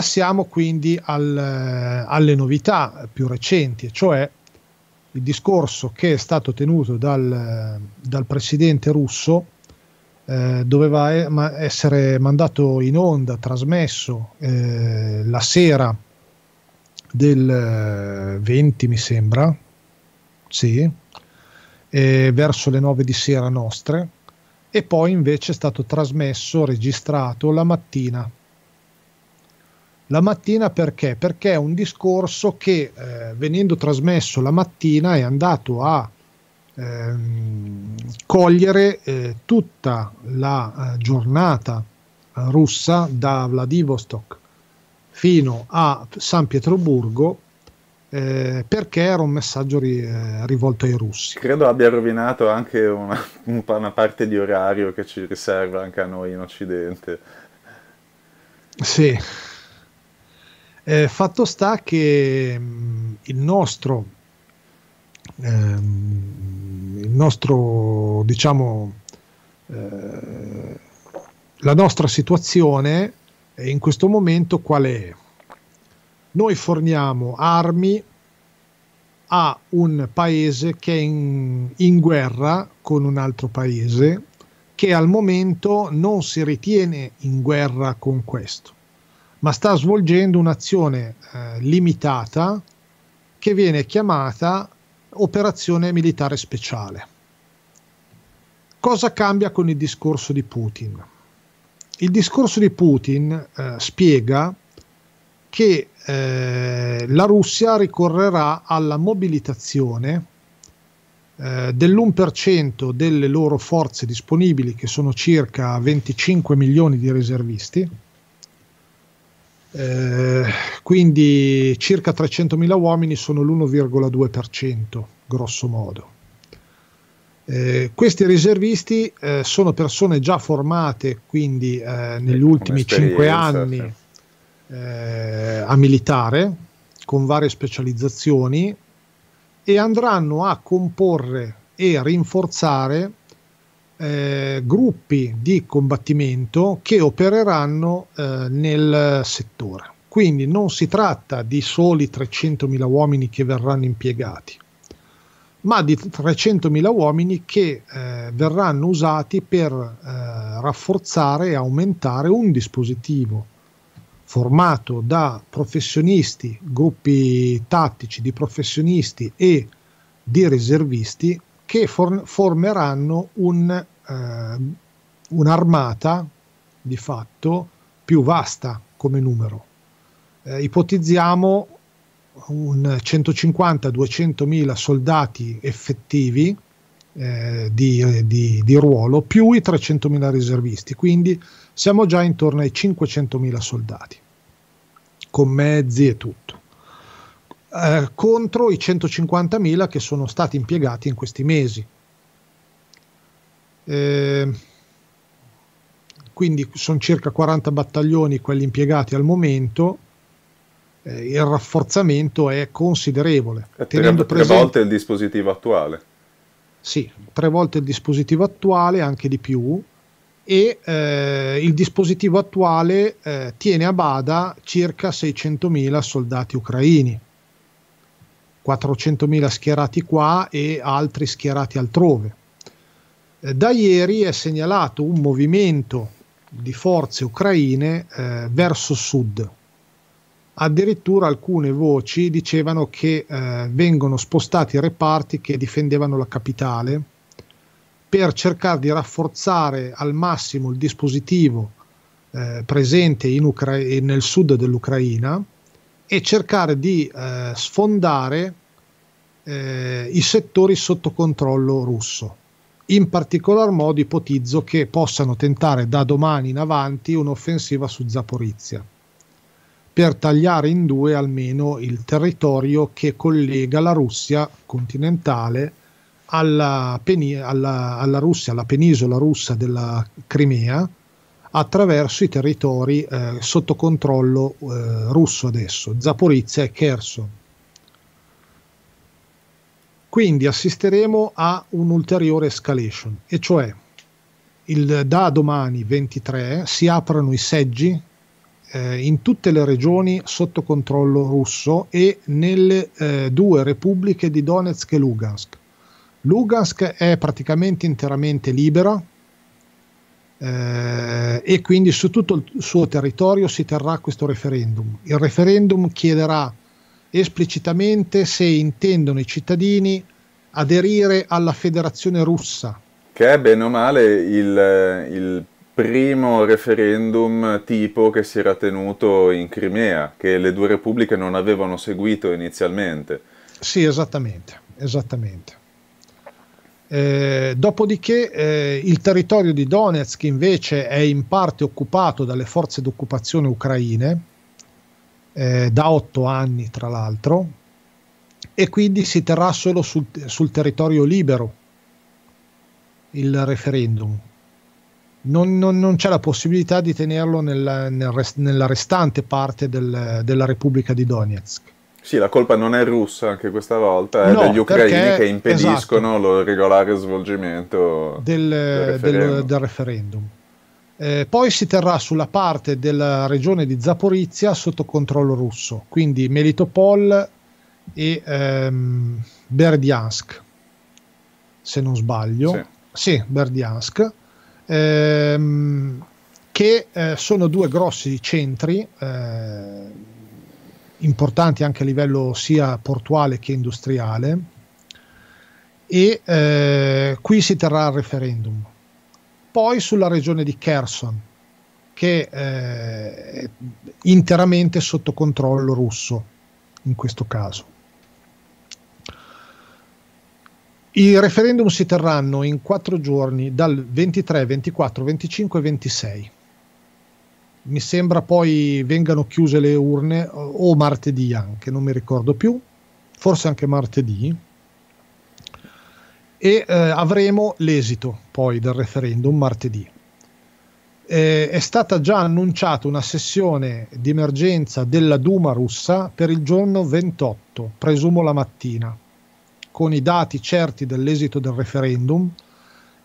Passiamo quindi al, eh, alle novità più recenti, cioè il discorso che è stato tenuto dal, dal presidente russo eh, doveva essere mandato in onda, trasmesso eh, la sera del 20 eh, mi sembra, sì, eh, verso le 9 di sera nostre e poi invece è stato trasmesso, registrato la mattina la mattina perché? Perché è un discorso che eh, venendo trasmesso la mattina è andato a ehm, cogliere eh, tutta la eh, giornata eh, russa da Vladivostok fino a San Pietroburgo eh, perché era un messaggio ri, eh, rivolto ai russi. Credo abbia rovinato anche una, una, parte di orario che ci riserva anche a noi in Occidente. Sì, eh, fatto sta che mh, mm, il nostro, ehm, il nostro diciamo, eh, la nostra situazione in questo momento qual è? Noi forniamo armi a un paese che è in, in guerra con un altro paese che al momento non si ritiene in guerra con questo ma sta svolgendo un'azione eh, limitata che viene chiamata operazione militare speciale. Cosa cambia con il discorso di Putin? Il discorso di Putin eh, spiega che eh, la Russia ricorrerà alla mobilitazione eh, dell'1% delle loro forze disponibili, che sono circa 25 milioni di riservisti, eh, quindi circa 300.000 uomini sono l'1,2% grosso modo. Eh, questi riservisti eh, sono persone già formate quindi eh, negli ultimi 5 anni sì. Eh, a militare con varie specializzazioni e andranno a comporre e rinforzare eh, gruppi di combattimento che opereranno eh, nel settore. Quindi non si tratta di soli 300.000 uomini che verranno impiegati, ma di 300.000 uomini che eh, verranno usati per eh, rafforzare e aumentare un dispositivo formato da professionisti, gruppi tattici di professionisti e di riservisti che for- formeranno un eh, un'armata di fatto più vasta come numero. Eh, ipotizziamo un 150-200 mila soldati effettivi eh, di, di, di, ruolo più i 300 mila riservisti, quindi siamo già intorno ai 500 mila soldati, con mezzi e tutto. Eh, contro i 150.000 che sono stati impiegati in questi mesi, Ehm, quindi sono circa 40 battaglioni quelli impiegati al momento. Eh, il rafforzamento è considerevole. È tenendo tre, presente, tre volte il dispositivo attuale. Sì, tre volte il dispositivo attuale, anche di più e eh, il dispositivo attuale eh, tiene a bada circa 600.000 soldati ucraini, 400.000 schierati qua e altri schierati altrove. Eh, da ieri è segnalato un movimento di forze ucraine eh, verso sud. Addirittura alcune voci dicevano che eh, vengono spostati i reparti che difendevano la capitale per cercare di rafforzare al massimo il dispositivo eh, presente Ucra- nel sud dell'Ucraina e cercare di eh, sfondare eh, i settori sotto controllo russo in particolar modo ipotizzo che possano tentare da domani in avanti un'offensiva su Zaporizia per tagliare in due almeno il territorio che collega la Russia continentale alla, peni- alla, alla, Russia, alla penisola russa della Crimea attraverso i territori eh, sotto controllo eh, russo adesso, Zaporizia e Kherson. Quindi assisteremo a un'ulteriore escalation, e cioè il, da domani 23 si aprono i seggi eh, in tutte le regioni sotto controllo russo e nelle eh, due repubbliche di Donetsk e Lugansk. Lugansk è praticamente interamente libera eh, e quindi su tutto il suo territorio si terrà questo referendum. Il referendum chiederà esplicitamente se intendono i cittadini aderire alla federazione russa. Che è bene o male il, il primo referendum tipo che si era tenuto in Crimea, che le due repubbliche non avevano seguito inizialmente. Sì, esattamente, esattamente. Eh, dopodiché eh, il territorio di Donetsk invece è in parte occupato dalle forze d'occupazione ucraine eh, da otto anni tra l'altro, e quindi si terrà solo sul, sul territorio libero il referendum. Non, non, non, c'è la possibilità di tenerlo nella, nel rest, nella restante parte del, della Repubblica di Donetsk. Sì, la colpa non è russa anche questa volta, è eh, no, degli ucraini perché, che esatto. impediscono esatto, il regolare svolgimento del, del, referendum. Del, del referendum. Eh, poi si terrà sulla parte della regione di Zaporizia sotto controllo russo, quindi Melitopol e ehm, Berdiansk, se non sbaglio. Sì, sì Berdiansk. Ehm, che eh, sono due grossi centri eh, importanti anche a livello sia portuale che industriale e eh, qui si terrà il referendum poi sulla regione di Kherson, che è eh, interamente sotto controllo russo in questo caso. I referendum si terranno in quattro giorni dal 23, 24, 25 e 26. Mi sembra poi vengano chiuse le urne o martedì anche, non mi ricordo più, forse anche martedì, e eh, avremo l'esito poi del referendum martedì. Eh, è stata già annunciata una sessione di emergenza della Duma russa per il giorno 28, presumo la mattina, con i dati certi dell'esito del referendum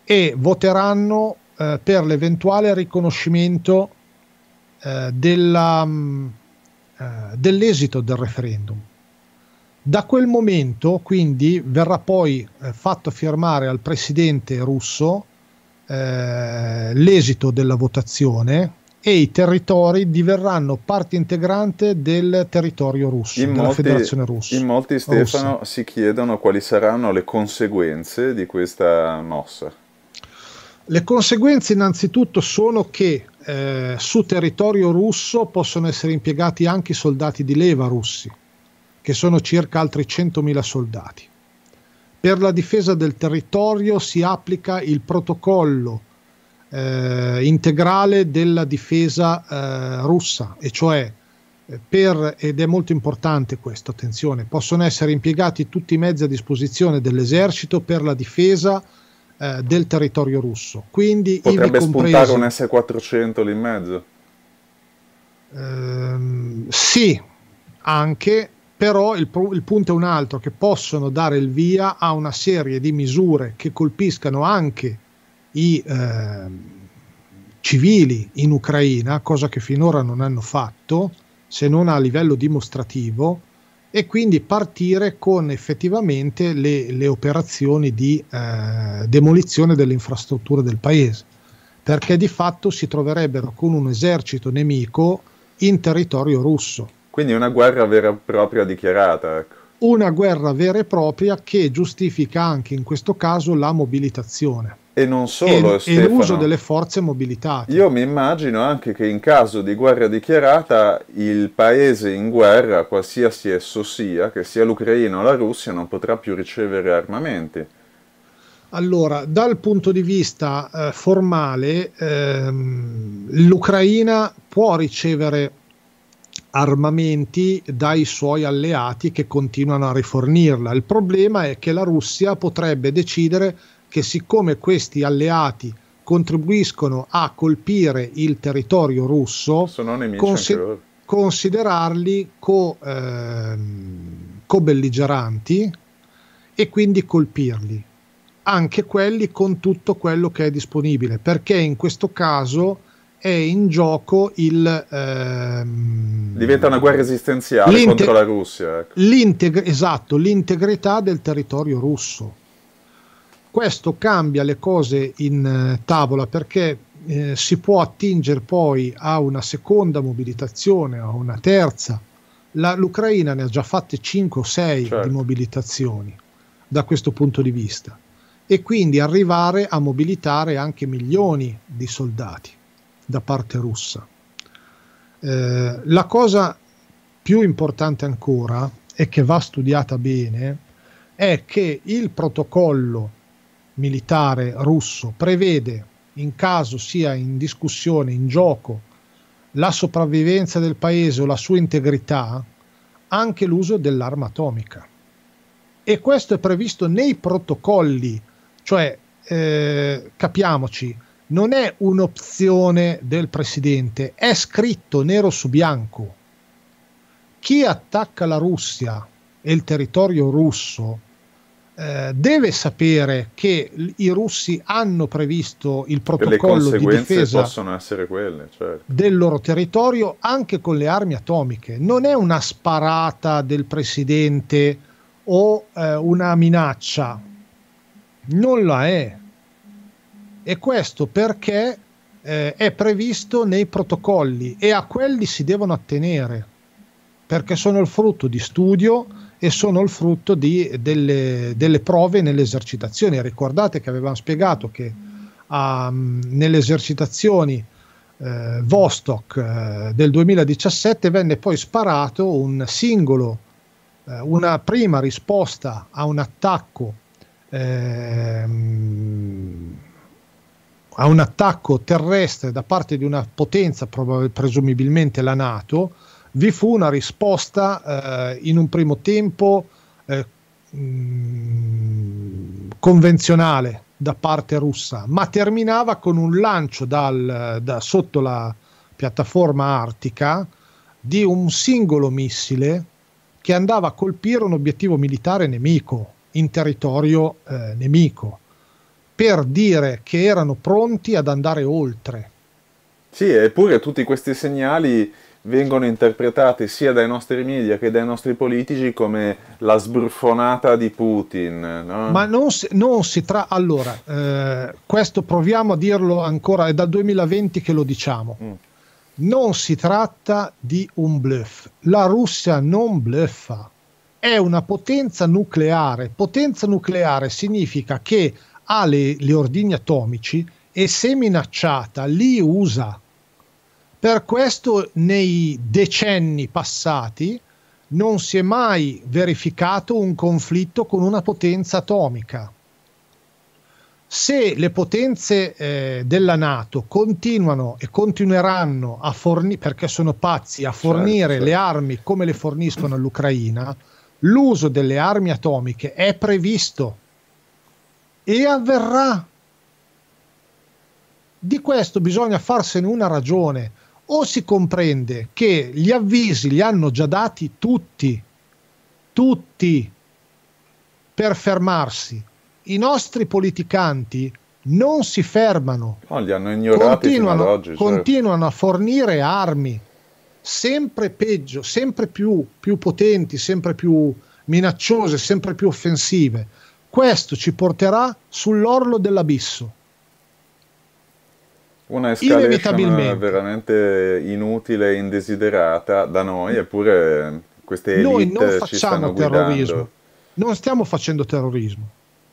e voteranno eh, per l'eventuale riconoscimento eh, della, mm, eh, dell'esito del referendum da quel momento, quindi, verrà poi eh, fatto firmare al presidente russo eh, l'esito della votazione e i territori diverranno parte integrante del territorio russo, in della molti, federazione russa. In molti, Stefano, russa. si chiedono quali saranno le conseguenze di questa mossa. Le conseguenze innanzitutto sono che eh, su territorio russo possono essere impiegati anche i soldati di leva russi che sono circa altri 100.000 soldati. Per la difesa del territorio si applica il protocollo eh, integrale della difesa eh, russa, e cioè eh, per, ed è molto importante questo, attenzione, possono essere impiegati tutti i mezzi a disposizione dell'esercito per la difesa eh, del territorio russo. Quindi, Potrebbe compresi, spuntare un S-400 lì in mezzo? Ehm, sì, anche, però il, il, punto è un altro, che possono dare il via a una serie di misure che colpiscano anche i eh, civili in Ucraina, cosa che finora non hanno fatto, se non a livello dimostrativo, e quindi partire con effettivamente le, le operazioni di eh, demolizione delle infrastrutture del paese, perché di fatto si troverebbero con un esercito nemico in territorio russo quindi una guerra vera e propria dichiarata. Ecco. Una guerra vera e propria che giustifica anche in questo caso la mobilitazione. E non solo, e, Stefano, e l'uso delle forze mobilitate. Io mi immagino anche che in caso di guerra dichiarata il paese in guerra, qualsiasi esso sia, che sia l'Ucraina o la Russia, non potrà più ricevere armamenti. Allora, dal punto di vista eh, formale, ehm, l'Ucraina può ricevere armamenti dai suoi alleati che continuano a rifornirla. Il problema è che la Russia potrebbe decidere che siccome questi alleati contribuiscono a colpire il territorio russo, sono consi- considerarli co, ehm, co-belligeranti e quindi colpirli, anche quelli con tutto quello che è disponibile, perché in questo caso è in gioco il... Ehm, Diventa una guerra esistenziale contro la Russia. Ecco. L'integ- esatto, l'integrità del territorio russo. Questo cambia le cose in eh, tavola perché eh, si può attingere poi a una seconda mobilitazione, a una terza. La, L'Ucraina ne ha già fatte 5 o 6 certo. di mobilitazioni da questo punto di vista e quindi arrivare a mobilitare anche milioni di soldati da parte russa. Eh, la cosa più importante ancora e che va studiata bene è che il protocollo militare russo prevede, in caso sia in discussione, in gioco, la sopravvivenza del paese o la sua integrità, anche l'uso dell'arma atomica. E questo è previsto nei protocolli, cioè eh, capiamoci, non è un'opzione del presidente, è scritto nero su bianco. Chi attacca la Russia e il territorio russo eh, deve sapere che i russi hanno previsto il protocollo di difesa quelle, certo. del loro territorio anche con le armi atomiche. Non è una sparata del presidente o eh, una minaccia, non la è e questo perché eh, è previsto nei protocolli e a quelli si devono attenere perché sono il frutto di studio e sono il frutto di, delle, delle, prove nelle esercitazioni. Ricordate che avevamo spiegato che um, nelle esercitazioni eh, Vostok eh, del 2017 venne poi sparato un singolo, eh, una prima risposta a un attacco ehm, a un attacco terrestre da parte di una potenza, presumibilmente la Nato, vi fu una risposta eh, in un primo tempo eh, mm, convenzionale da parte russa, ma terminava con un lancio dal, da sotto la piattaforma artica di un singolo missile che andava a colpire un obiettivo militare nemico in territorio eh, nemico per dire che erano pronti ad andare oltre. Sì, eppure tutti questi segnali vengono interpretati sia dai nostri media che dai nostri politici come la sbruffonata di Putin. No? Ma non si, non si tratta... Allora, eh, questo proviamo a dirlo ancora, è dal 2020 che lo diciamo. Mm. Non si tratta di un bluff. La Russia non bluffa. È una potenza nucleare. Potenza nucleare significa che ha le, le ordini atomici e se minacciata li usa. Per questo nei decenni passati non si è mai verificato un conflitto con una potenza atomica. Se le potenze eh, della Nato continuano e continueranno a fornire, perché sono pazzi, a certo, fornire certo. le armi come le forniscono all'Ucraina, l'uso delle armi atomiche è previsto e avverrà. Di questo bisogna farsene una ragione. O si comprende che gli avvisi li hanno già dati tutti, tutti, per fermarsi. I nostri politicanti non si fermano. No, li hanno ignorati continuano, oggi, cioè. continuano certo. a fornire armi sempre peggio, sempre più, più potenti, sempre più minacciose, sempre più offensive questo ci porterà sull'orlo dell'abisso. Una escalation veramente inutile e indesiderata da noi, eppure queste elite Noi non facciamo terrorismo, guidando. non stiamo facendo terrorismo.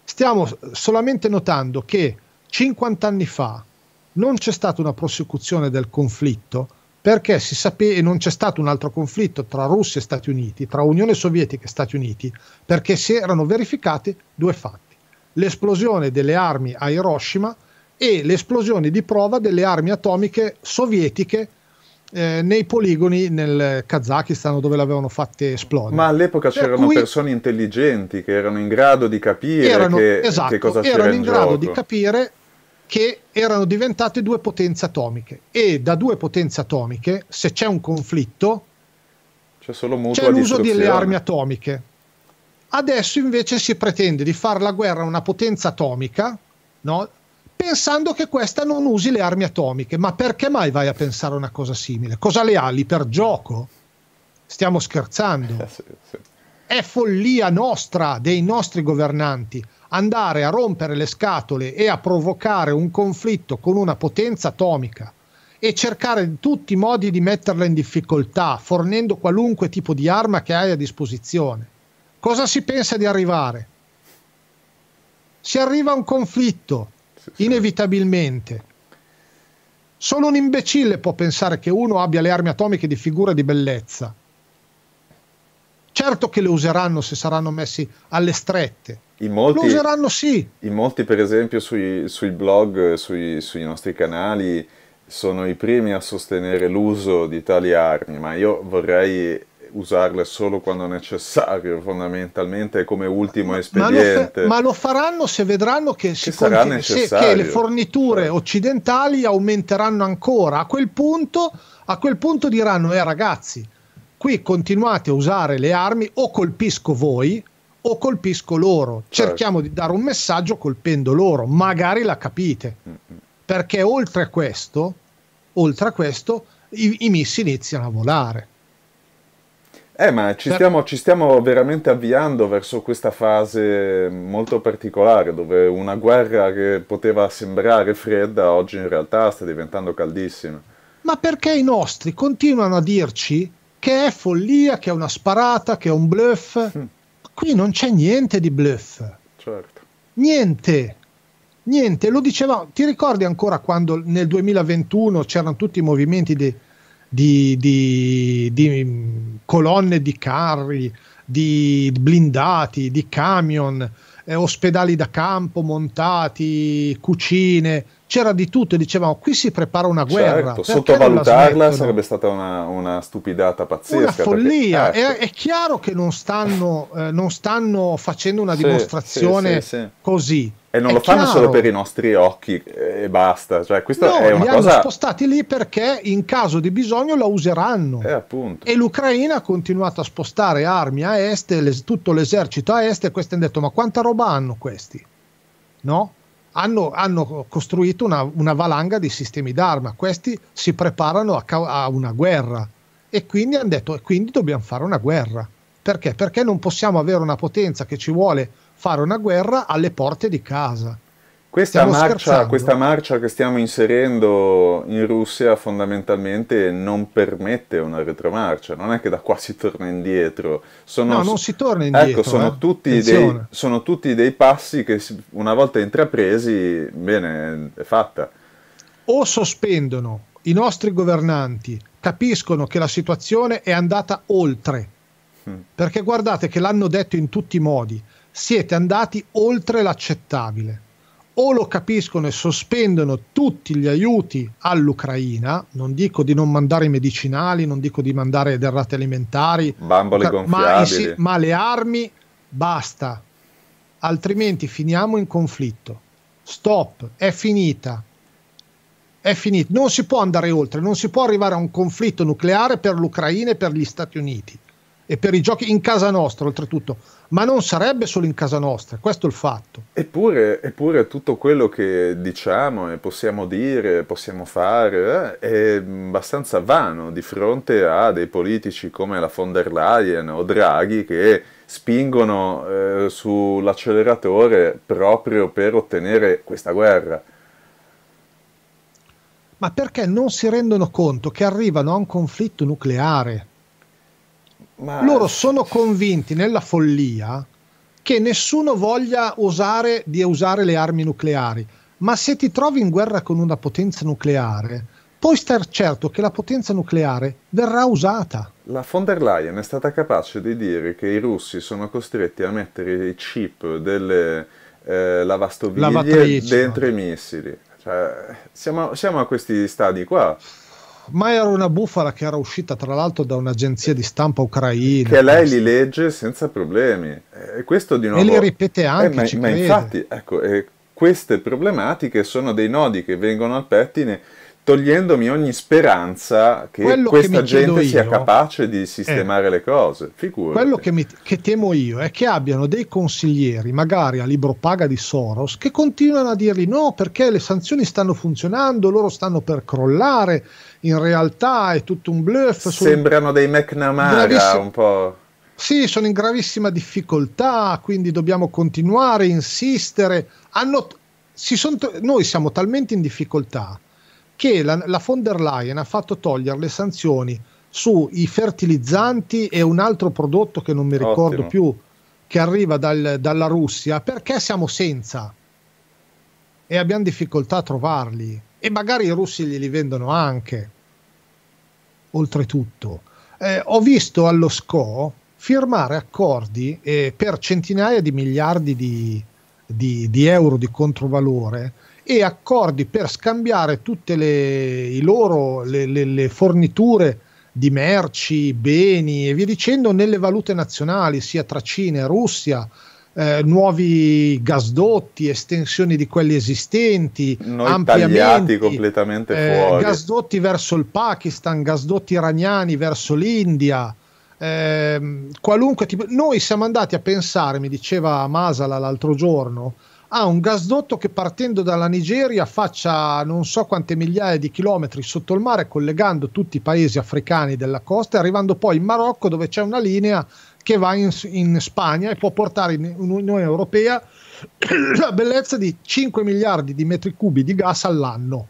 Stiamo solamente notando che 50 anni fa non c'è stata una prosecuzione del conflitto perché si sapeva non c'è stato un altro conflitto tra Russia e Stati Uniti, tra Unione Sovietica e Stati Uniti, perché si erano verificati due fatti: l'esplosione delle armi a Hiroshima e l'esplosione di prova delle armi atomiche sovietiche eh, nei poligoni nel Kazakistan dove le avevano fatte esplodere. Ma all'epoca per c'erano cui, persone intelligenti che erano in grado di capire erano, che, esatto, che cosa c'era erano in grado gioco. di capire che erano diventate due potenze atomiche e da due potenze atomiche, se c'è un conflitto, c'è, solo c'è l'uso delle armi atomiche. Adesso invece si pretende di fare la guerra a una potenza atomica, no? pensando che questa non usi le armi atomiche. Ma perché mai vai a pensare a una cosa simile? Cosa le ha lì per gioco? Stiamo scherzando. Eh, sì, sì. È follia nostra, dei nostri governanti andare a rompere le scatole e a provocare un conflitto con una potenza atomica e cercare in tutti i modi di metterla in difficoltà, fornendo qualunque tipo di arma che hai a disposizione. Cosa si pensa di arrivare? Si arriva a un conflitto, inevitabilmente. Solo un imbecille può pensare che uno abbia le armi atomiche di figura di bellezza. Certo che le useranno se saranno messi alle strette in molti, lo useranno sì. In molti, per esempio, sui, sui blog, sui, sui nostri canali, sono i primi a sostenere l'uso di tali armi, ma io vorrei usarle solo quando necessario, fondamentalmente come ultimo espediente. Ma lo, ma lo faranno se vedranno che, che, conti- se, che le forniture certo. occidentali aumenteranno ancora. A quel punto, a quel punto diranno: eh, ragazzi, qui continuate a usare le armi o colpisco voi o colpisco loro. Certo. Cerchiamo di dare un messaggio colpendo loro, magari la capite. Mm, mm. Perché oltre a questo, oltre a questo i, i missili iniziano a volare. Eh, ma ci stiamo, ci stiamo, veramente avviando verso questa fase molto particolare, dove una guerra che poteva sembrare fredda, oggi in realtà sta diventando caldissima. Ma perché i nostri continuano a dirci che è follia, che è una sparata, che è un bluff? Mm. Qui non c'è niente di bluff. Certo. Niente. Niente, lo dicevamo, ti ricordi ancora quando nel 2021 c'erano tutti i movimenti di, di, di, di mm, colonne di carri, di blindati, di camion, eh, ospedali da campo montati, cucine, c'era di tutto e dicevamo qui si prepara una guerra. Certo, sottovalutarla sarebbe stata una, una, stupidata pazzesca. Una follia, perché, ah, ecco. è, è, chiaro che non stanno, eh, non stanno facendo una sì, dimostrazione sì, sì, così. E non è lo chiaro. fanno solo per i nostri occhi eh, e basta. Cioè, questa no, è una li cosa... hanno spostati lì perché in caso di bisogno la useranno. Eh, e l'Ucraina ha continuato a spostare armi a est, le, tutto l'esercito a est, e questi hanno detto: ma quanta roba hanno questi? No? hanno, hanno costruito una, una, valanga di sistemi d'arma, questi si preparano a, ca- a una guerra e quindi hanno detto e quindi dobbiamo fare una guerra. Perché? Perché non possiamo avere una potenza che ci vuole fare una guerra alle porte di casa questa marcia, questa marcia, che stiamo inserendo in Russia fondamentalmente non permette una retromarcia, non è che da qua si torna indietro. Sono, no, non si torna ecco, indietro. Ecco, sono, eh? tutti dei, sono, tutti dei, passi che una volta intrapresi, bene, è fatta. O sospendono i nostri governanti, capiscono che la situazione è andata oltre, mm. perché guardate che l'hanno detto in tutti i modi, siete andati oltre l'accettabile o lo capiscono e sospendono tutti gli aiuti all'Ucraina, non dico di non mandare i medicinali, non dico di mandare derrate alimentari, Bambole ma, i, ma le armi basta, altrimenti finiamo in conflitto. Stop, è finita. È finita. Non si può andare oltre, non si può arrivare a un conflitto nucleare per l'Ucraina e per gli Stati Uniti e per i giochi in casa nostra, oltretutto ma non sarebbe solo in casa nostra, questo è il fatto. Eppure, eppure tutto quello che diciamo e possiamo dire, possiamo fare, eh, è abbastanza vano di fronte a dei politici come la von der Leyen o Draghi che spingono eh, sull'acceleratore proprio per ottenere questa guerra ma perché non si rendono conto che arrivano a un conflitto nucleare. Ma... Loro sono convinti nella follia che nessuno voglia osare di usare le armi nucleari, ma se ti trovi in guerra con una potenza nucleare, puoi star certo che la potenza nucleare verrà usata. La von der Leyen è stata capace di dire che i russi sono costretti a mettere i chip delle eh, lavastoviglie dentro i missili. Cioè, siamo, siamo a questi stadi qua ma era una bufala che era uscita tra l'altro da un'agenzia di stampa ucraina. Che lei li legge senza problemi. E questo di nuovo... E li ripete eh, anche. Eh, ma, ma infatti, ecco, eh, queste problematiche sono dei nodi che vengono al pettine togliendomi ogni speranza che quello questa che gente io, sia capace di sistemare eh, le cose. Figurati. Quello che, mi, che, temo io è che abbiano dei consiglieri, magari a libro paga di Soros, che continuano a dirgli no perché le sanzioni stanno funzionando, loro stanno per crollare, in realtà è tutto un bluff. Sembrano dei McNamara graviss- un po'. Sì, sono in gravissima difficoltà, quindi dobbiamo continuare, insistere. Hanno, t- noi siamo talmente in difficoltà che la, la von der Leyen ha fatto togliere le sanzioni sui fertilizzanti e un altro prodotto che non mi ricordo Ottimo. più che arriva dal, dalla Russia perché siamo senza e abbiamo difficoltà a trovarli e magari i russi glieli vendono anche. Oltretutto, eh, ho visto allo SCO firmare accordi eh, per centinaia di miliardi di, di, di euro di controvalore e accordi per scambiare tutte le, loro, le, le, le, forniture di merci, beni e via dicendo nelle valute nazionali, sia tra Cina e Russia, eh, nuovi gasdotti, estensioni di quelli esistenti, Noi ampliamenti, completamente eh, fuori. gasdotti verso il Pakistan, gasdotti iraniani verso l'India. Eh, qualunque tipo. Noi siamo andati a pensare, mi diceva Masala l'altro giorno, a un gasdotto che partendo dalla Nigeria faccia non so quante migliaia di chilometri sotto il mare, collegando tutti i paesi africani della costa, arrivando poi in Marocco dove c'è una linea che va in, in Spagna e può portare in, in Unione Europea la bellezza di 5 miliardi di metri cubi di gas all'anno.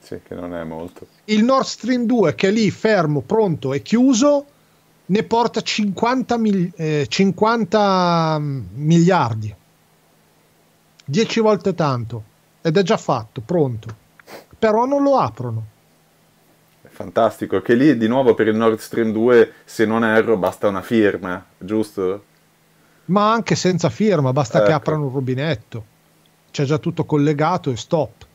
Sì, che non è molto. Il Nord Stream 2 che è lì fermo, pronto e chiuso, ne porta 50, mil- eh, 50 mm, miliardi. 10 volte tanto. Ed è già fatto, pronto. Però non lo aprono. Fantastico, che lì di nuovo per il Nord Stream 2, se non erro, basta una firma, giusto? Ma anche senza firma, basta ecco. che aprano un rubinetto. C'è già tutto collegato e stop.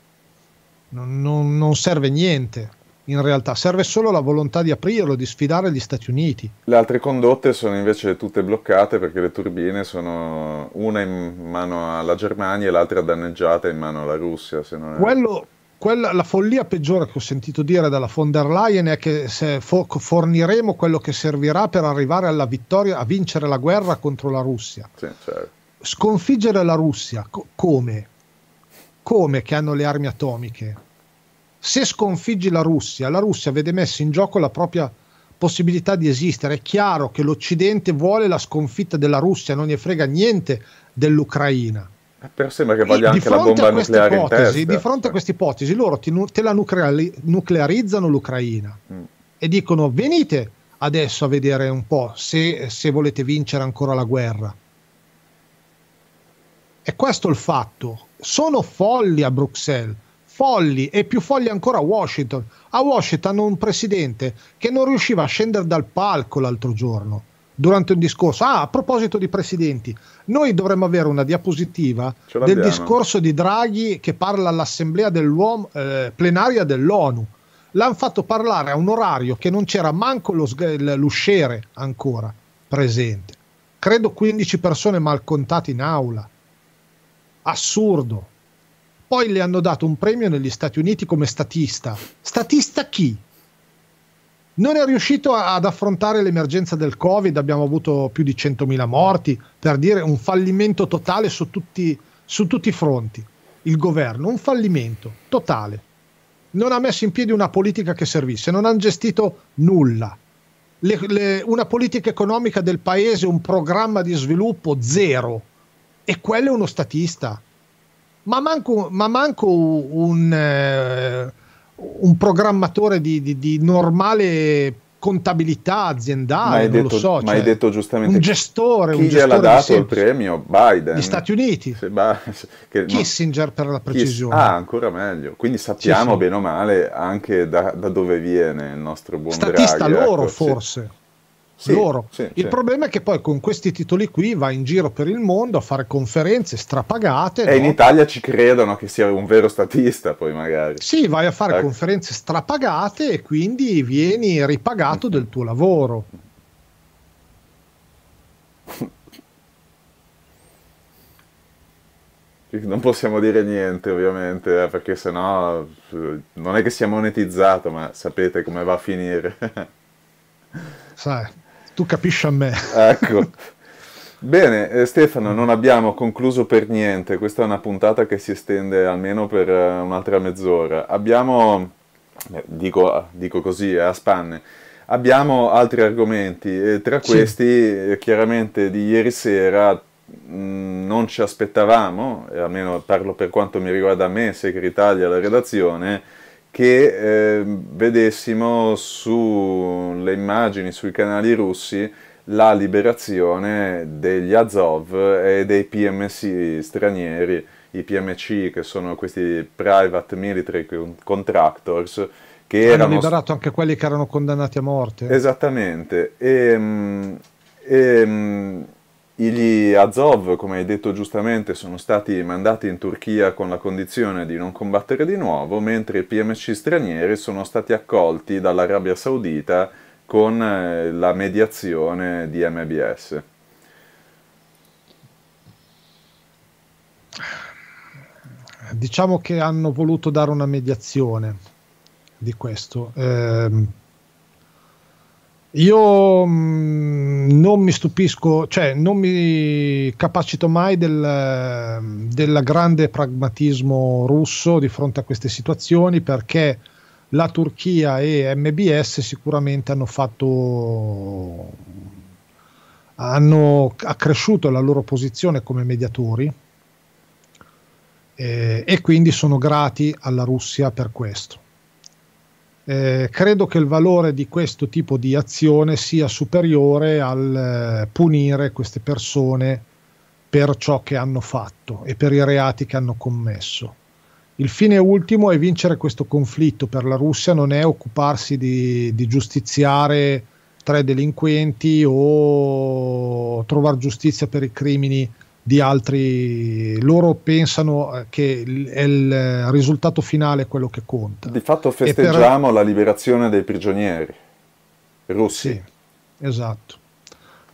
Non, non, non serve niente in realtà, serve solo la volontà di aprirlo, di sfidare gli Stati Uniti. Le altre condotte sono invece tutte bloccate perché le turbine sono una in mano alla Germania e l'altra danneggiata in mano alla Russia. Se non è... Quello, quella, la follia peggiore che ho sentito dire dalla von der Leyen è che fo- forniremo quello che servirà per arrivare alla vittoria, a vincere la guerra contro la Russia. Sì, certo. Sconfiggere la Russia co- come? Come che hanno le armi atomiche? Se sconfiggi la Russia, la Russia vede messa in gioco la propria possibilità di esistere. È chiaro che l'Occidente vuole la sconfitta della Russia, non ne frega niente dell'Ucraina però sembra che voglia anche la bomba nucleare In testa. Di fronte a questa ipotesi, loro ti, te la nucleari, nuclearizzano l'Ucraina mm. e dicono venite adesso a vedere un po' se, se volete vincere ancora la guerra. E questo è il fatto. Sono folli a Bruxelles, folli e più folli ancora a Washington. A Washington hanno un presidente che non riusciva a scendere dal palco l'altro giorno durante un discorso. Ah, a proposito di presidenti, noi dovremmo avere una diapositiva del discorso di Draghi che parla all'assemblea dell'uomo, eh, plenaria dell'ONU. L'hanno fatto parlare a un orario che non c'era manco lo, l'usciere ancora presente. Credo 15 persone mal contate in aula. Assurdo. Poi le hanno dato un premio negli Stati Uniti come statista. Statista chi? non è riuscito ad affrontare l'emergenza del Covid, abbiamo avuto più di 100.000 morti, per dire un fallimento totale su tutti, su tutti i fronti. Il governo, un fallimento totale. Non ha messo in piedi una politica che servisse, non hanno gestito nulla. Le, le, una politica economica del paese, un programma di sviluppo zero. E quello è uno statista. Ma manco, ma manco un... Eh, un programmatore di, di, di normale contabilità aziendale, detto, non lo so. Ma cioè, hai detto giustamente. Un gestore. Chi un gestore gliel'ha dato il premio? Biden. Gli Stati Uniti. Se, bah, che, Kissinger no, per la precisione. Kiss, ah, ancora meglio. Quindi sappiamo sì, sì. bene o male anche da, da, dove viene il nostro buon Statista Draghi, loro ecco, forse. Sì. Sì, loro. Sì, il sì. problema è che poi con questi titoli qui va in giro per il mondo a fare conferenze strapagate. E no? in Italia ci credono che sia un vero statista, poi magari. Sì, vai a fare ecco. conferenze strapagate e quindi vieni ripagato del tuo lavoro. non possiamo dire niente ovviamente eh, perché sennò eh, non è che sia monetizzato ma sapete come va a finire sai tu capisci a me. Ecco. Bene, eh, Stefano, non abbiamo concluso per niente, questa è una puntata che si estende almeno per eh, un'altra mezz'ora. Abbiamo, eh, dico, eh, dico, così, eh, a spanne, abbiamo altri argomenti, e tra questi sì. Eh, chiaramente di ieri sera mh, mm, non ci aspettavamo, e almeno parlo per quanto mi riguarda a me, segretaria la redazione, che eh, vedessimo sulle immagini, sui canali russi, la liberazione degli Azov e dei PMC stranieri, i PMC che sono questi private military contractors che hanno erano... liberato anche quelli che erano condannati a morte. Esattamente. E, ehm, e, ehm, gli Azov, come hai detto giustamente, sono stati mandati in Turchia con la condizione di non combattere di nuovo, mentre i PMC stranieri sono stati accolti dall'Arabia Saudita con eh, la mediazione di MBS. Diciamo che hanno voluto dare una mediazione di questo. Eh io mm, non mi stupisco, cioè non mi capacito mai del, del, grande pragmatismo russo di fronte a queste situazioni perché la Turchia e MBS sicuramente hanno fatto hanno accresciuto la loro posizione come mediatori eh, e quindi sono grati alla Russia per questo eh, credo che il valore di questo tipo di azione sia superiore al eh, punire queste persone per ciò che hanno fatto e per i reati che hanno commesso. Il fine ultimo è vincere questo conflitto per la Russia, non è occuparsi di, di giustiziare tre delinquenti o trovare giustizia per i crimini di altri, loro pensano eh, che è il eh, risultato finale quello che conta. Di fatto festeggiamo per... la liberazione dei prigionieri russi. Sì, esatto.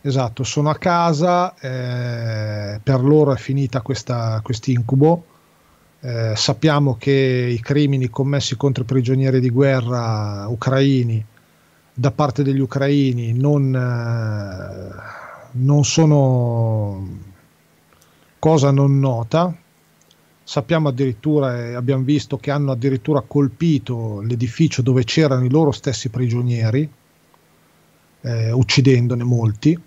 Esatto, sono a casa, eh, per loro è finita questo incubo, eh, sappiamo che i crimini commessi contro i prigionieri di guerra ucraini da parte degli ucraini non, eh, non sono cosa non nota. Sappiamo addirittura e abbiamo visto che hanno addirittura colpito l'edificio dove c'erano i loro stessi prigionieri, eh, uccidendone molti,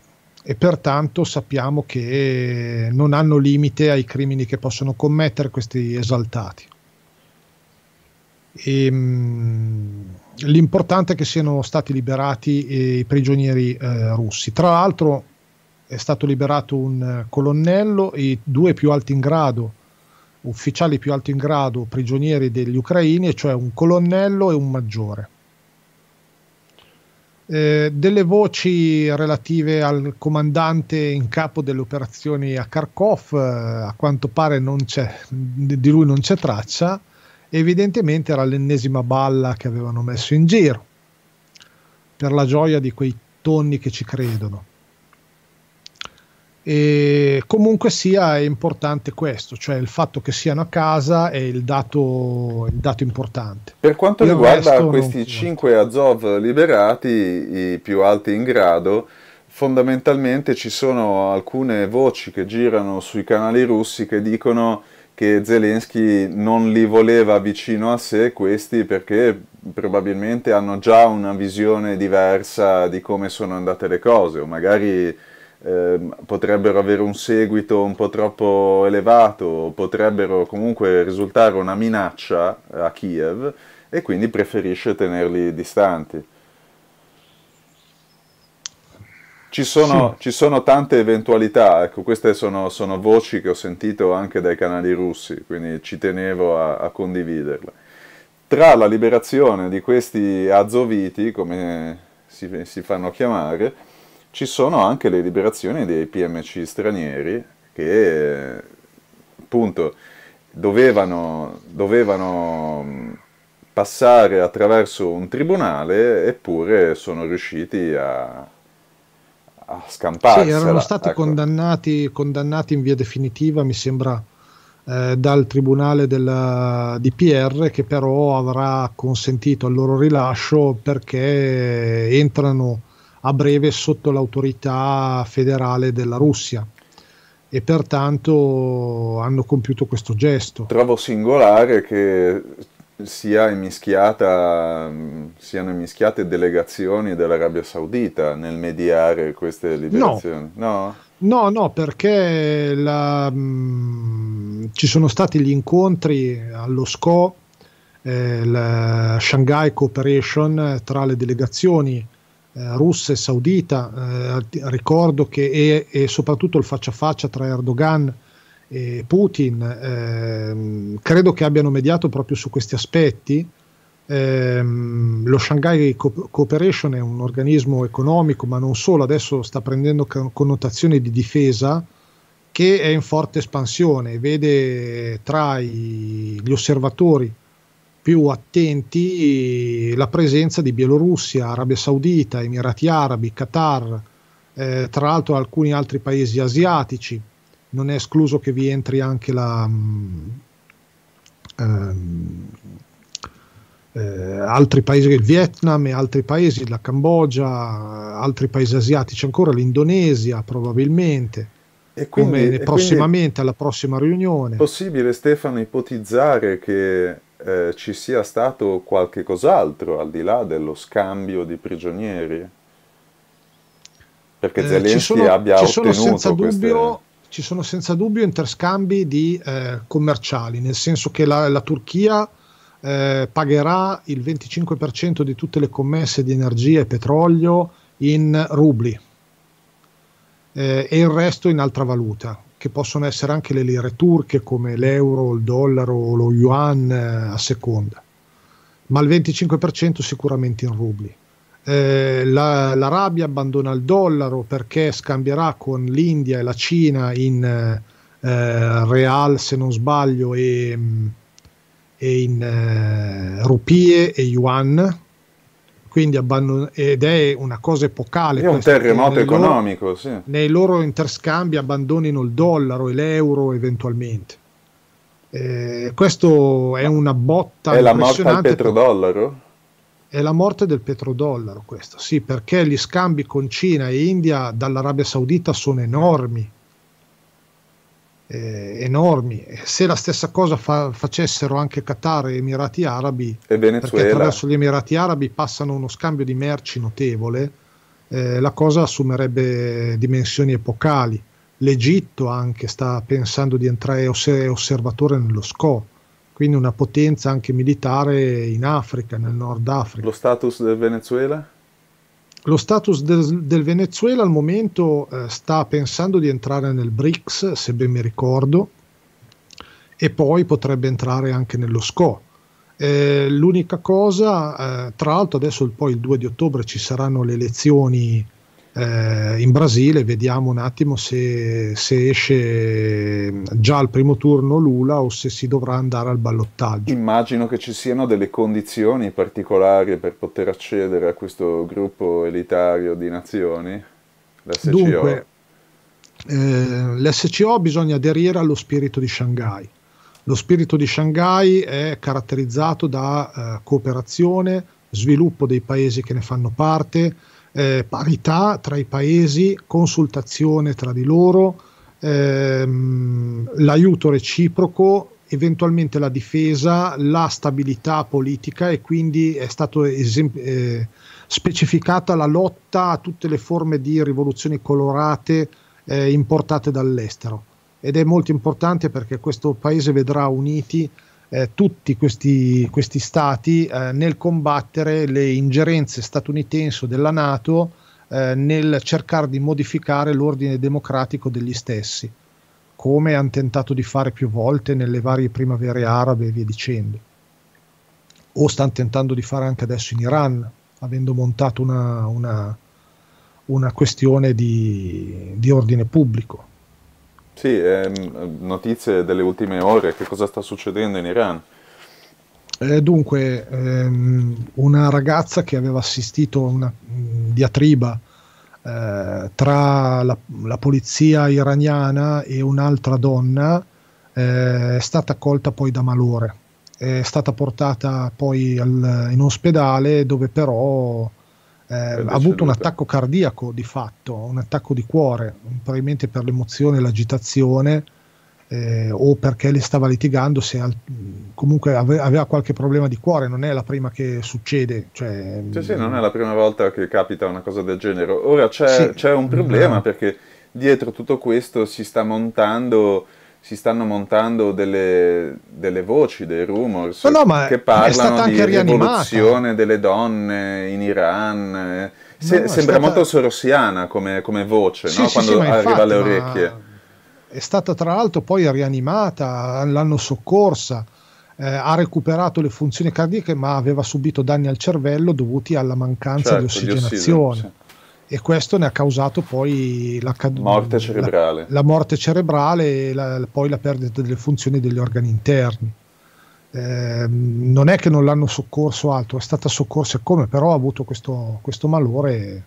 e pertanto sappiamo che non hanno limite ai crimini che possono commettere questi esaltati. E, ehm, mh, l'importante è che siano stati liberati eh, i prigionieri eh, russi. Tra l'altro, è stato liberato un eh, colonnello e due più alti in grado, ufficiali più alti in grado, prigionieri degli ucraini, cioè un colonnello e un maggiore. Eh, delle voci relative al comandante in capo delle operazioni a Kharkov, eh, a quanto pare di lui non c'è traccia, evidentemente era l'ennesima balla che avevano messo in giro, per la gioia di quei tonni che ci credono. E comunque sia è importante questo, cioè il fatto che siano a casa è il dato, il dato importante. Per quanto il riguarda questi cinque Azov liberati, i più alti in grado, fondamentalmente ci sono alcune voci che girano sui canali russi che dicono che Zelensky non li voleva vicino a sé questi perché probabilmente hanno già una visione diversa di come sono andate le cose o magari eh, potrebbero avere un seguito un po' troppo elevato, potrebbero comunque risultare una minaccia eh, a Kiev e quindi preferisce tenerli distanti. Ci sono, sì. ci sono, tante eventualità, ecco, queste sono, sono, voci che ho sentito anche dai canali russi, quindi ci tenevo a, a condividerle. Tra la liberazione di questi azoviti, come si, si fanno chiamare, ci sono anche le liberazioni dei PMC stranieri che appunto dovevano, dovevano mm, passare attraverso un tribunale eppure sono riusciti a, a scamparsi. Sì, erano stati ecco. condannati, condannati, in via definitiva, mi sembra, eh, dal tribunale del DPR che però avrà consentito il loro rilascio perché entrano a breve sotto l'autorità federale della Russia e pertanto hanno compiuto questo gesto. Trovo singolare che sia siano immischiate delegazioni dell'Arabia Saudita nel mediare queste liberazioni. No, no, no, no perché la, mh, mm, ci sono stati gli incontri allo SCO, eh, la Shanghai Cooperation eh, tra le delegazioni eh, russa e saudita, eh, ricordo che e, soprattutto il faccia a faccia tra Erdogan e Putin, ehm, credo che abbiano mediato proprio su questi aspetti. Eh, lo Shanghai Cooperation è un organismo economico, ma non solo, adesso sta prendendo connotazioni di difesa che è in forte espansione, vede tra i, gli osservatori più attenti la presenza di Bielorussia, Arabia Saudita, Emirati Arabi, Qatar, eh, tra l'altro alcuni altri paesi asiatici. Non è escluso che vi entri anche la, mm, ehm, eh, altri paesi, il Vietnam e altri paesi, la Cambogia, altri paesi asiatici ancora, l'Indonesia probabilmente. E quindi, Come prossimamente, alla prossima riunione. È possibile, Stefano, ipotizzare che eh, ci sia stato qualche cos'altro al di là dello scambio di prigionieri? Perché eh, Zelensky eh, sono, abbia ottenuto dubbio, queste... Ci sono senza dubbio interscambi di eh, commerciali, nel senso che la, la Turchia eh, pagherà il 25% di tutte le commesse di energia e petrolio in rubli eh, e il resto in altra valuta che possono essere anche le lire turche come l'euro, il dollaro o lo yuan eh, a seconda, ma il 25% sicuramente in rubli. Eh, la, L'Arabia abbandona il dollaro perché scambierà con l'India e la Cina in eh, real, se non sbaglio, e, mm, e in eh, rupie e yuan, quindi abbandon- ed è una cosa epocale. È un terremoto economico, loro, sì. Nei loro interscambi abbandonino il dollaro e l'euro eventualmente. Eh, questo è una botta. È la morte del petrodollaro? È la morte del petrodollaro questo, sì, perché gli scambi con Cina e India dall'Arabia Saudita sono enormi eh, enormi. Se la stessa cosa fa- facessero anche Qatar e Emirati Arabi, e perché attraverso gli Emirati Arabi passano uno scambio di merci notevole, eh, la cosa assumerebbe dimensioni epocali. L'Egitto anche sta pensando di entrare osse- osservatore nello SCO, quindi una potenza anche militare in Africa, nel Nord Africa. Lo status del Venezuela? Lo status del, del Venezuela al momento eh, sta pensando di entrare nel BRICS, se ben mi ricordo, e poi potrebbe entrare anche nello SCO. Eh, l'unica cosa, eh, tra l'altro adesso poi il 2 di ottobre ci saranno le elezioni eh, in Brasile vediamo un attimo se, se, esce mm, già al primo turno Lula o se si dovrà andare al ballottaggio. Immagino che ci siano delle condizioni particolari per poter accedere a questo gruppo elitario di nazioni, l'SCO. Dunque, eh, l'SCO bisogna aderire allo spirito di Shanghai. Lo spirito di Shanghai è caratterizzato da eh, cooperazione, sviluppo dei paesi che ne fanno parte, eh, parità tra i paesi, consultazione tra di loro, ehm, l'aiuto reciproco, eventualmente la difesa, la stabilità politica e quindi è stata esem- eh, specificata la lotta a tutte le forme di rivoluzioni colorate eh, importate dall'estero. Ed è molto importante perché questo paese vedrà uniti eh, tutti questi, questi stati eh, nel combattere le ingerenze statunitensi o della Nato eh, nel cercare di modificare l'ordine democratico degli stessi, come hanno tentato di fare più volte nelle varie primavere arabe e via dicendo, o stanno tentando di fare anche adesso in Iran, avendo montato una, una, una questione di, di ordine pubblico sì, ehm, notizie delle ultime ore, che cosa sta succedendo in Iran? Eh, dunque, ehm, una ragazza che aveva assistito a una mm, diatriba eh, tra la, la, polizia iraniana e un'altra donna eh, è stata colta poi da malore, è stata portata poi al, in ospedale dove però Ehm, ha avuto un attacco cardiaco di fatto, un attacco di cuore, probabilmente per l'emozione e l'agitazione. Eh, o perché le stava litigando, se al, comunque ave, aveva qualche problema di cuore, non è la prima che succede. Cioè, sì, sì, mm, non è la prima volta che capita una cosa del genere. Ora c'è, sì, c'è un problema no. perché dietro tutto questo si sta montando si stanno montando delle, delle voci, dei rumors no, no, che parlano di rivoluzione delle donne in Iran. Se, no, sembra stata... molto sorossiana come, come voce sì, sì, quando sì, arriva infatti, alle orecchie. È stata tra l'altro poi rianimata, l'hanno soccorsa, eh, ha recuperato le funzioni cardiache ma aveva subito danni al cervello dovuti alla mancanza certo, di ossigenazione. Di ossigeno, e questo ne ha causato poi la morte cerebrale, la, la morte cerebrale e la, poi la perdita delle funzioni degli organi interni. Eh, non è che non l'hanno soccorso altro, è stata soccorsa come, però ha avuto questo, questo malore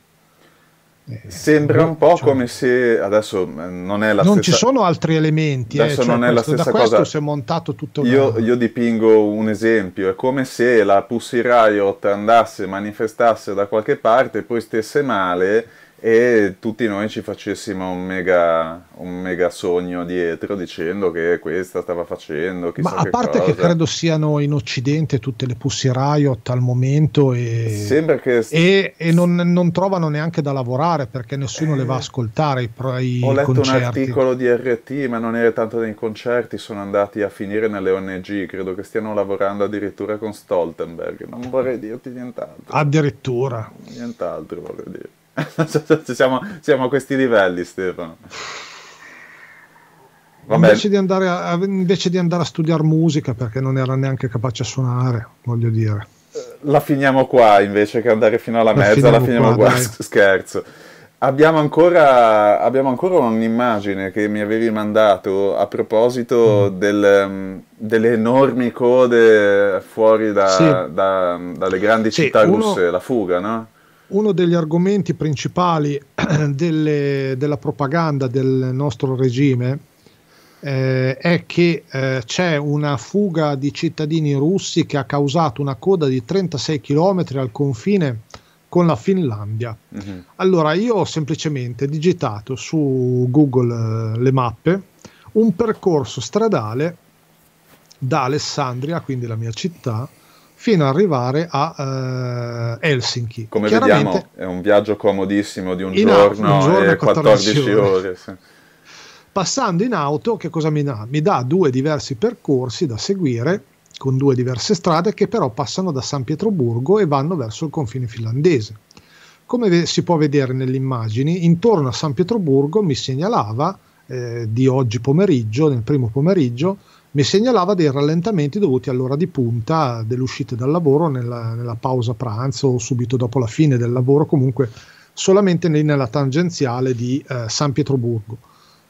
Sembra un po' cioè, come se adesso mm, non è la non stessa. Non ci sono altri elementi. Eh, adesso eh, cioè non è la stessa da cosa. si è montato tutto. Io, io dipingo un esempio: è come se la Pussy Riot andasse, manifestasse da qualche parte, poi stesse male e tutti noi ci facessimo un mega, un mega, sogno dietro dicendo che questa stava facendo chissà ma a parte che, che credo siano in occidente tutte le Pussy Riot al momento e, che... e, e non, non, trovano neanche da lavorare perché nessuno eh, le va a eh. ascoltare i, i ho letto concerti. un articolo di RT ma non era tanto nei concerti sono andati a finire nelle ONG credo che stiano lavorando addirittura con Stoltenberg non vorrei dirti nient'altro addirittura nient'altro vorrei dire siamo, siamo, a questi livelli, Stefano. Invece di, a, invece di, andare a, studiare musica perché non era neanche capace a suonare, voglio dire. Eh, la finiamo qua invece che andare fino alla la mezza, finiamo la finiamo qua, qua scherzo. Abbiamo ancora, abbiamo ancora, un'immagine che mi avevi mandato a proposito mm. del, mm, delle enormi code fuori da, sì. da, dalle grandi sì, città uno... russe, la fuga, no? uno degli argomenti principali delle, della propaganda del nostro regime eh, è che eh, c'è una fuga di cittadini russi che ha causato una coda di 36 km al confine con la Finlandia. Mm-hmm. Allora io ho semplicemente digitato su Google eh, le mappe un percorso stradale da Alessandria, quindi la mia città, fino ad arrivare a uh, Helsinki. Come vediamo è un viaggio comodissimo di un giorno, un giorno, e 14, 14 ore. ore sì. Passando in auto, che cosa mi dà? Mi dà due diversi percorsi da seguire con due diverse strade che però passano da San Pietroburgo e vanno verso il confine finlandese. Come si può vedere nelle immagini, intorno a San Pietroburgo mi segnalava eh, di oggi pomeriggio, nel primo pomeriggio, mi segnalava dei rallentamenti dovuti all'ora di punta dell'uscita dal lavoro nella, nella pausa pranzo o subito dopo la fine del lavoro, comunque solamente nella tangenziale di eh, San Pietroburgo.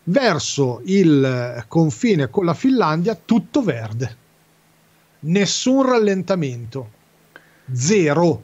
Verso il eh, confine con la Finlandia tutto verde, nessun rallentamento, zero,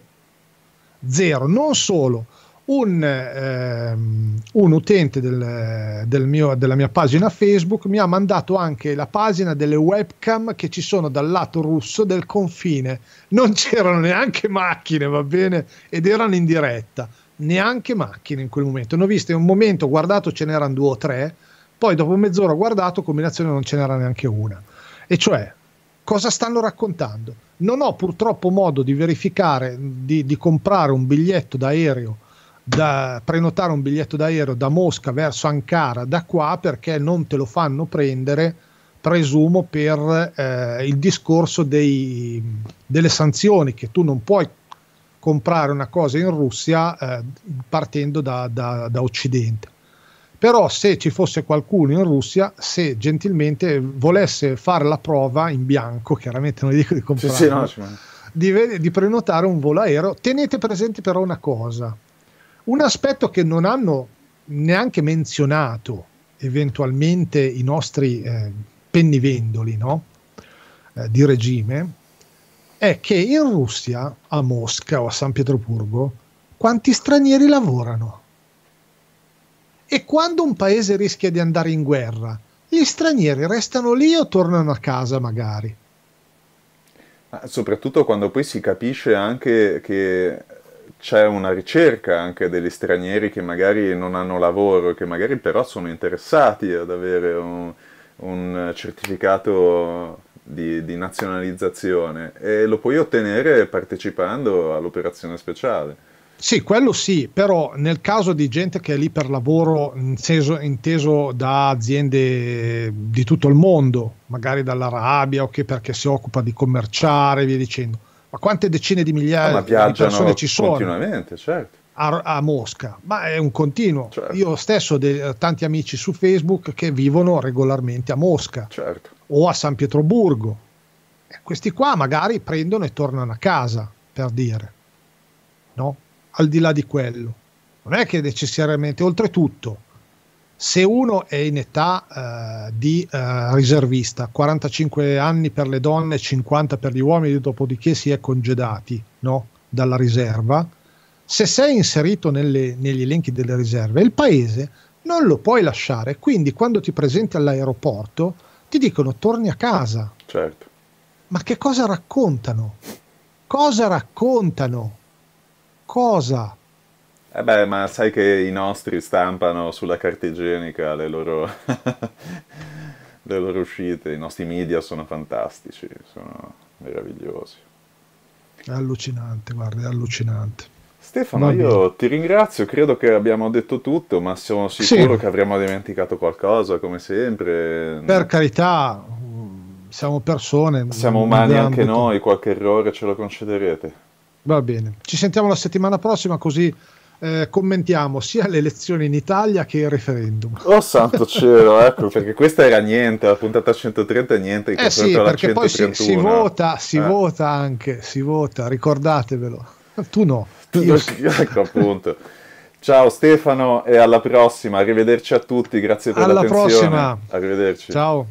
zero, non solo un, ehm, un utente del, del mio, della mia pagina Facebook mi ha mandato anche la pagina delle webcam che ci sono dal lato russo del confine. Non c'erano neanche macchine, va bene, ed erano in diretta, neanche macchine in quel momento. Ne ho viste in un momento, guardato, ce n'erano due o tre, poi dopo mezz'ora ho guardato, combinazione non ce n'era neanche una. E cioè, cosa stanno raccontando? Non ho purtroppo modo di verificare, di, di comprare un biglietto d'aereo da prenotare un biglietto d'aereo da Mosca verso Ankara da qua perché non te lo fanno prendere presumo per eh, il discorso dei, delle sanzioni che tu non puoi comprare una cosa in Russia eh, partendo da, da, da, Occidente. Però se ci fosse qualcuno in Russia, se gentilmente volesse fare la prova in bianco, chiaramente non dico di comprare, sì, sì, no, di, di, prenotare un volo aereo, tenete presente però una cosa, un aspetto che non hanno neanche menzionato eventualmente i nostri eh, pennivendoli no? eh, di regime è che in Russia, a Mosca o a San Pietroburgo, quanti stranieri lavorano. E quando un paese rischia di andare in guerra, gli stranieri restano lì o tornano a casa magari? Soprattutto quando poi si capisce anche che c'è una ricerca anche degli stranieri che magari non hanno lavoro, che magari però sono interessati ad avere un, un certificato di, di, nazionalizzazione e lo puoi ottenere partecipando all'operazione speciale. Sì, quello sì, però nel caso di gente che è lì per lavoro, inteso, inteso da aziende di tutto il mondo, magari dall'Arabia o che perché si occupa di commerciare e via dicendo ma quante decine di migliaia di persone ci sono? Continuamente, certo. A, a, Mosca, ma è un continuo. Certo. Io stesso ho de- eh, tanti amici su Facebook che vivono regolarmente a Mosca certo. o a San Pietroburgo. E questi qua magari prendono e tornano a casa, per dire, no? Al di là di quello. Non è che necessariamente, oltretutto, se uno è in età eh, di eh, riservista, 45 anni per le donne, 50 per gli uomini, dopodiché si è congedati no? dalla riserva, se sei inserito nelle, negli elenchi delle riserve, il paese non lo puoi lasciare, quindi quando ti presenti all'aeroporto ti dicono torni a casa. Certo. Ma che cosa raccontano? Cosa raccontano? Cosa? Eh beh, ma sai che i nostri stampano sulla carta igienica le loro, le loro uscite, i nostri media sono fantastici, sono meravigliosi. È allucinante, guarda, è allucinante. Stefano, io ti ringrazio, credo che abbiamo detto tutto, ma sono sicuro sì. che avremmo dimenticato qualcosa, come sempre. Per carità, siamo persone. Siamo umani anche noi, qualche errore ce lo concederete. Va bene, ci sentiamo la settimana prossima così eh, commentiamo sia le elezioni in Italia che il referendum. Oh santo cielo, ecco, perché questa era niente, la puntata 130 è niente. Eh sì, perché 131. poi si, si vota, si eh. vota anche, si vota, ricordatevelo. Tu no. Tu io sì. Ecco appunto. Ciao Stefano e alla prossima, arrivederci a tutti, grazie per alla l'attenzione. Alla prossima. Arrivederci. Ciao.